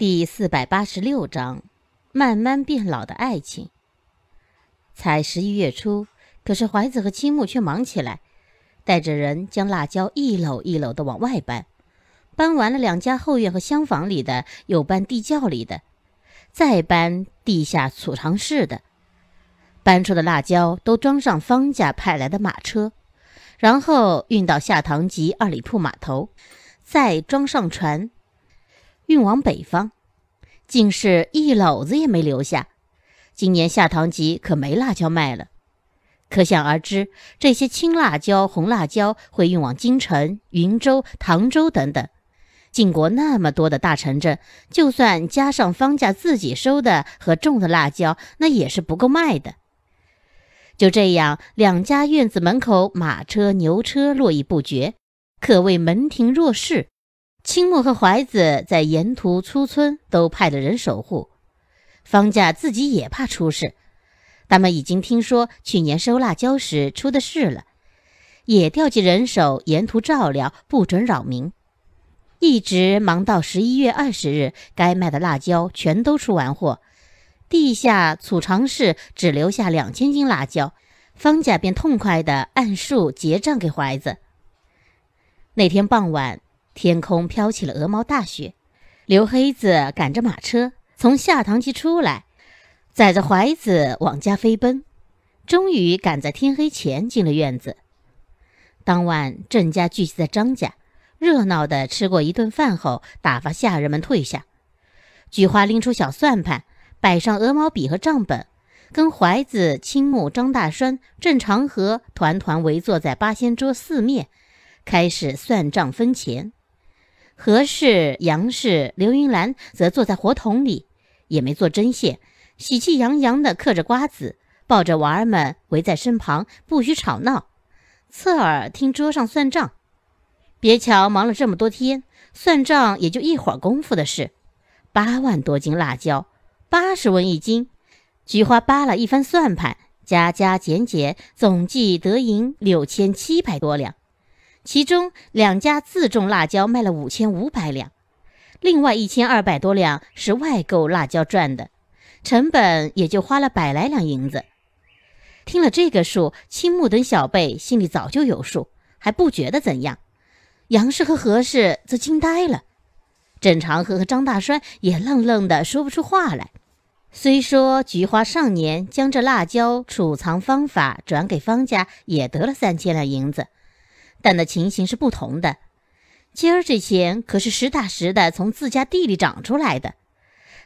第四百八十六章，慢慢变老的爱情。才十一月初，可是怀子和青木却忙起来，带着人将辣椒一搂一搂的往外搬，搬完了两家后院和厢房里的，又搬地窖里的，再搬地下储藏室的。搬出的辣椒都装上方家派来的马车，然后运到下塘集二里铺码头，再装上船。运往北方，竟是一篓子也没留下。今年下塘集可没辣椒卖了，可想而知，这些青辣椒、红辣椒会运往京城、云州、唐州等等。晋国那么多的大城镇，就算加上方家自己收的和种的辣椒，那也是不够卖的。就这样，两家院子门口马车、牛车络绎不绝，可谓门庭若市。青木和怀子在沿途出村都派了人守护，方家自己也怕出事，他们已经听说去年收辣椒时出的事了，也调集人手沿途照料，不准扰民，一直忙到十一月二十日，该卖的辣椒全都出完货，地下储藏室只留下两千斤辣椒，方家便痛快地按数结账给怀子。那天傍晚。天空飘起了鹅毛大雪，刘黑子赶着马车从下塘集出来，载着怀子往家飞奔，终于赶在天黑前进了院子。当晚，郑家聚集在张家，热闹的吃过一顿饭后，打发下人们退下。菊花拎出小算盘，摆上鹅毛笔和账本，跟怀子、青木、张大栓、郑长河团团围坐在八仙桌四面，开始算账分钱。何氏、杨氏、刘云兰则坐在火桶里，也没做针线，喜气洋洋地嗑着瓜子，抱着娃儿们围在身旁，不许吵闹，侧耳听桌上算账。别瞧忙了这么多天，算账也就一会儿功夫的事。八万多斤辣椒，八十文一斤，菊花扒拉一番算盘，加加减减，总计得银六千七百多两。其中两家自种辣椒卖了五千五百两，另外一千二百多两是外购辣椒赚的，成本也就花了百来两银子。听了这个数，青木等小辈心里早就有数，还不觉得怎样。杨氏和何氏则惊呆了，郑长河和张大栓也愣愣的说不出话来。虽说菊花上年将这辣椒储藏方法转给方家，也得了三千两银子。但那情形是不同的。今儿这钱可是实打实的从自家地里长出来的，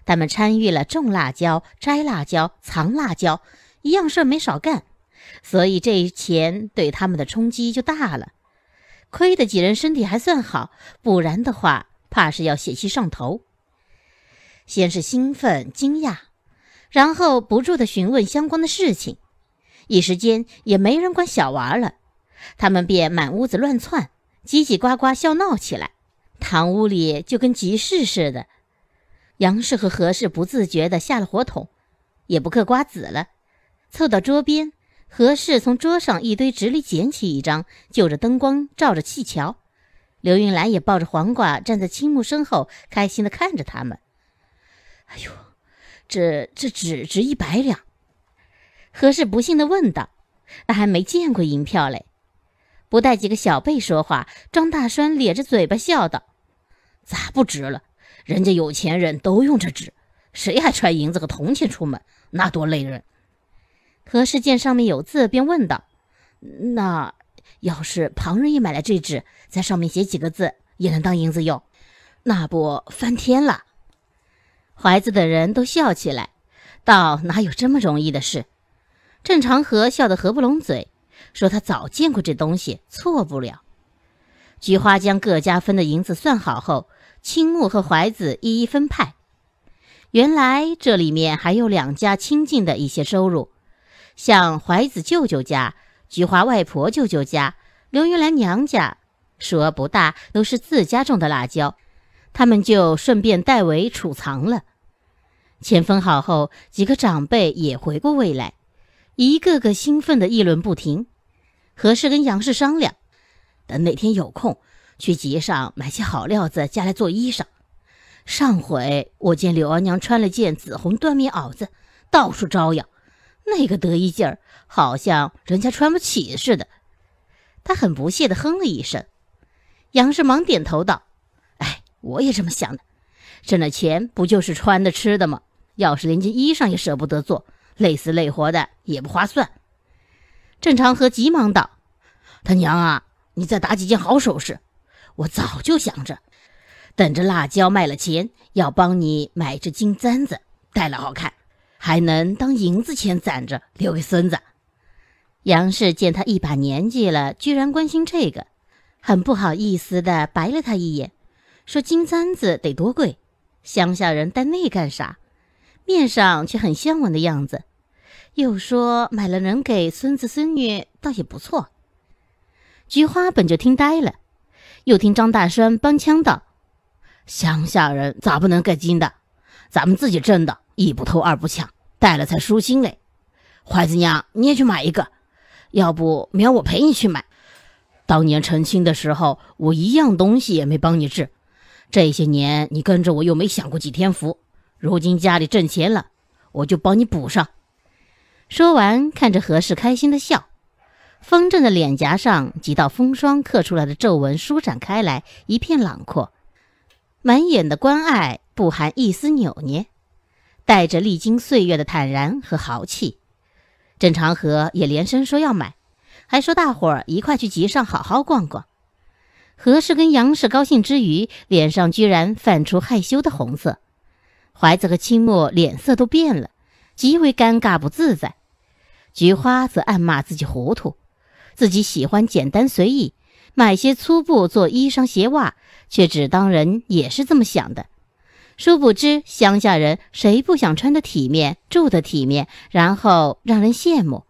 他们参与了种辣椒、摘辣椒、藏辣椒，一样事儿没少干，所以这钱对他们的冲击就大了。亏得几人身体还算好，不然的话，怕是要血气上头。先是兴奋、惊讶，然后不住地询问相关的事情，一时间也没人管小娃了。他们便满屋子乱窜，叽叽呱呱笑闹起来，堂屋里就跟集市似的。杨氏和何氏不自觉地下了火桶，也不嗑瓜子了，凑到桌边。何氏从桌上一堆纸里捡起一张，就着灯光照着气瞧。刘云兰也抱着黄瓜站在青木身后，开心地看着他们。哎呦，这这纸值一百两？何氏不信地问道：“那还没见过银票嘞。”不带几个小辈说话，张大栓咧着嘴巴笑道：“咋不值了？人家有钱人都用这纸，谁还揣银子和铜钱出门？那多累人。”何氏见上面有字，便问道：“那要是旁人也买了这纸，在上面写几个字，也能当银子用？那不翻天了？”怀子等人都笑起来，道：“哪有这么容易的事？”郑长河笑得合不拢嘴。说他早见过这东西，错不了。菊花将各家分的银子算好后，青木和怀子一一分派。原来这里面还有两家亲近的一些收入，像怀子舅舅家、菊花外婆舅舅家、刘云兰娘家，数额不大，都是自家种的辣椒，他们就顺便代为储藏了。钱分好后，几个长辈也回过味来，一个个兴奋的议论不停。何氏跟杨氏商量，等哪天有空，去集上买些好料子，家来做衣裳。上回我见柳阿娘穿了件紫红缎面袄子，到处招摇，那个得意劲儿，好像人家穿不起似的。她很不屑地哼了一声。杨氏忙点头道：“哎，我也这么想的。挣了钱不就是穿的、吃的吗？要是连件衣裳也舍不得做，累死累活的也不划算。”郑长河急忙道：“他娘啊，你再打几件好首饰。我早就想着，等着辣椒卖了钱，要帮你买只金簪子，戴了好看，还能当银子钱攒着，留给孙子。”杨氏见他一把年纪了，居然关心这个，很不好意思的白了他一眼，说：“金簪子得多贵，乡下人戴那干啥？”面上却很向往的样子。又说买了能给孙子孙女，倒也不错。菊花本就听呆了，又听张大栓帮腔道：“乡下人咋不能给金的？咱们自己挣的，一不偷二不抢，带了才舒心嘞。”怀子娘，你也去买一个，要不明儿我陪你去买。当年成亲的时候，我一样东西也没帮你治，这些年你跟着我又没享过几天福，如今家里挣钱了，我就帮你补上。说完，看着何氏开心的笑，方正的脸颊上几道风霜刻出来的皱纹舒展开来，一片朗阔，满眼的关爱不含一丝扭捏，带着历经岁月的坦然和豪气。郑长河也连声说要买，还说大伙儿一块去集上好好逛逛。何氏跟杨氏高兴之余，脸上居然泛出害羞的红色。怀子和清墨脸色都变了，极为尴尬不自在。菊花则暗骂自己糊涂，自己喜欢简单随意，买些粗布做衣裳鞋袜，却只当人也是这么想的。殊不知，乡下人谁不想穿得体面，住得体面，然后让人羡慕？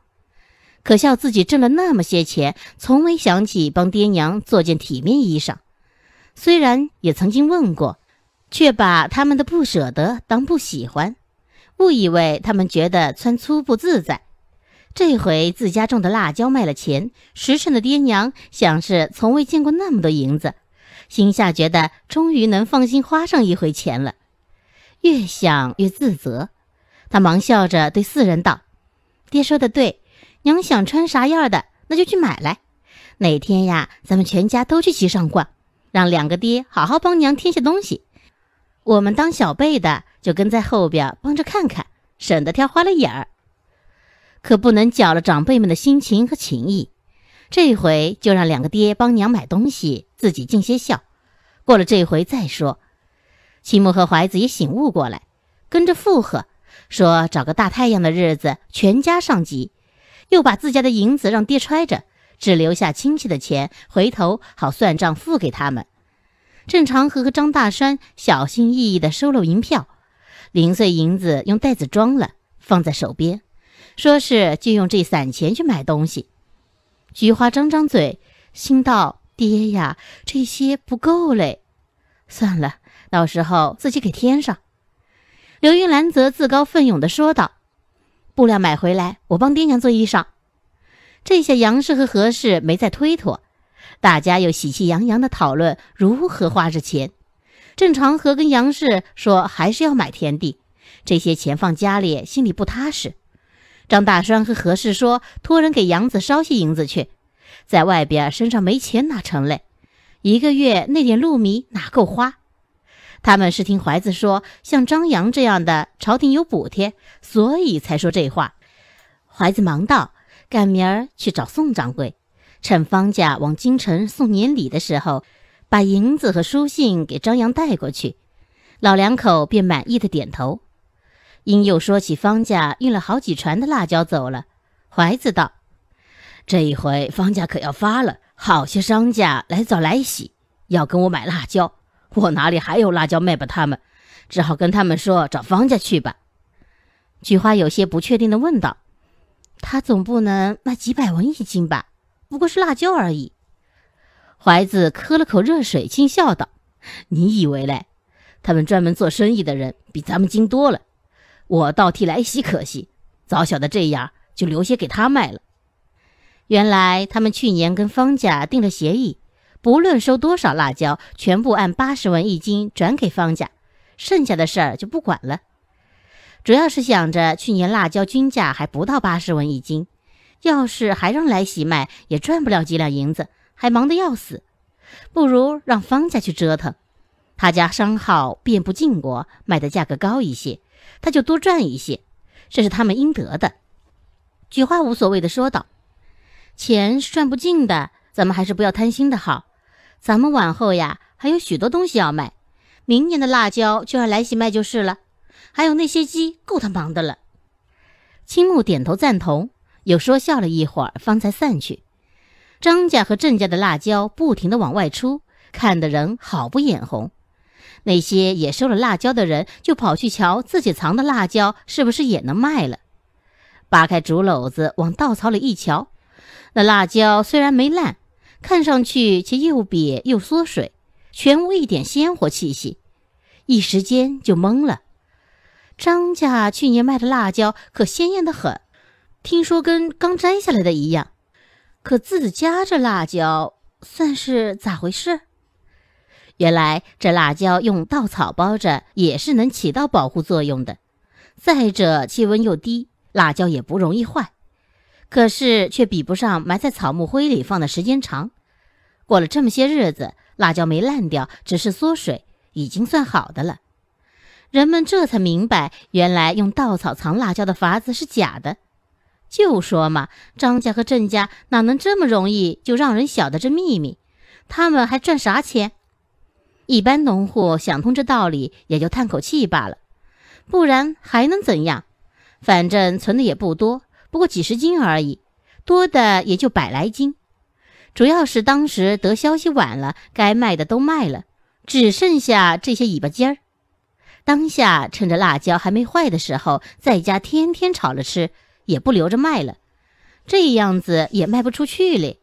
可笑自己挣了那么些钱，从没想起帮爹娘做件体面衣裳。虽然也曾经问过，却把他们的不舍得当不喜欢，误以为他们觉得穿粗布自在。这回自家种的辣椒卖了钱，实诚的爹娘想是从未见过那么多银子，心下觉得终于能放心花上一回钱了。越想越自责，他忙笑着对四人道：“爹说的对，娘想穿啥样的，那就去买来。哪天呀，咱们全家都去集上逛，让两个爹好好帮娘添些东西。我们当小辈的就跟在后边帮着看看，省得挑花了眼儿。”可不能搅了长辈们的心情和情谊，这回就让两个爹帮娘买东西，自己尽些孝。过了这回再说。齐木和怀子也醒悟过来，跟着附和说：“找个大太阳的日子，全家上集。”又把自家的银子让爹揣着，只留下亲戚的钱，回头好算账付给他们。郑长河和张大栓小心翼翼地收了银票，零碎银子用袋子装了，放在手边。说是就用这散钱去买东西。菊花张张嘴，心道：“爹呀，这些不够嘞，算了，到时候自己给添上。”刘玉兰则自告奋勇地说道：“布料买回来，我帮爹娘做衣裳。”这下杨氏和何氏没再推脱，大家又喜气洋洋地讨论如何花这钱。郑长河跟杨氏说：“还是要买田地，这些钱放家里心里不踏实。”张大栓和何氏说：“托人给杨子捎些银子去，在外边身上没钱哪成嘞？一个月那点禄米哪够花？他们是听怀子说，像张扬这样的朝廷有补贴，所以才说这话。”怀子忙道：“赶明儿去找宋掌柜，趁方家往京城送年礼的时候，把银子和书信给张扬带过去。”老两口便满意的点头。因又说起方家运了好几船的辣椒走了，怀子道：“这一回方家可要发了，好些商家来找来喜，要跟我买辣椒，我哪里还有辣椒卖吧？他们只好跟他们说找方家去吧。”菊花有些不确定的问道：“他总不能卖几百文一斤吧？不过是辣椒而已。”怀子喝了口热水，轻笑道：“你以为嘞？他们专门做生意的人比咱们精多了。”我倒替来喜可惜，早晓得这样，就留些给他卖了。原来他们去年跟方家定了协议，不论收多少辣椒，全部按八十文一斤转给方家，剩下的事儿就不管了。主要是想着去年辣椒均价还不到八十文一斤，要是还让来喜卖，也赚不了几两银子，还忙得要死，不如让方家去折腾。他家商号遍布晋国，卖的价格高一些，他就多赚一些，这是他们应得的。菊花无所谓的说道：“钱是赚不尽的，咱们还是不要贪心的好。咱们往后呀，还有许多东西要卖。明年的辣椒就让来喜卖就是了。还有那些鸡，够他忙的了。”青木点头赞同，又说笑了一会儿，方才散去。张家和郑家的辣椒不停的往外出，看的人好不眼红。那些也收了辣椒的人，就跑去瞧自己藏的辣椒是不是也能卖了。扒开竹篓子往稻草里一瞧，那辣椒虽然没烂，看上去却又瘪又缩水，全无一点鲜活气息。一时间就懵了。张家去年卖的辣椒可鲜艳的很，听说跟刚摘下来的一样。可自家这辣椒算是咋回事？原来这辣椒用稻草包着也是能起到保护作用的。再者气温又低，辣椒也不容易坏。可是却比不上埋在草木灰里放的时间长。过了这么些日子，辣椒没烂掉，只是缩水，已经算好的了。人们这才明白，原来用稻草藏辣椒的法子是假的。就说嘛，张家和郑家哪能这么容易就让人晓得这秘密？他们还赚啥钱？一般农户想通这道理，也就叹口气罢了，不然还能怎样？反正存的也不多，不过几十斤而已，多的也就百来斤。主要是当时得消息晚了，该卖的都卖了，只剩下这些尾巴尖儿。当下趁着辣椒还没坏的时候，在家天天炒着吃，也不留着卖了，这样子也卖不出去嘞。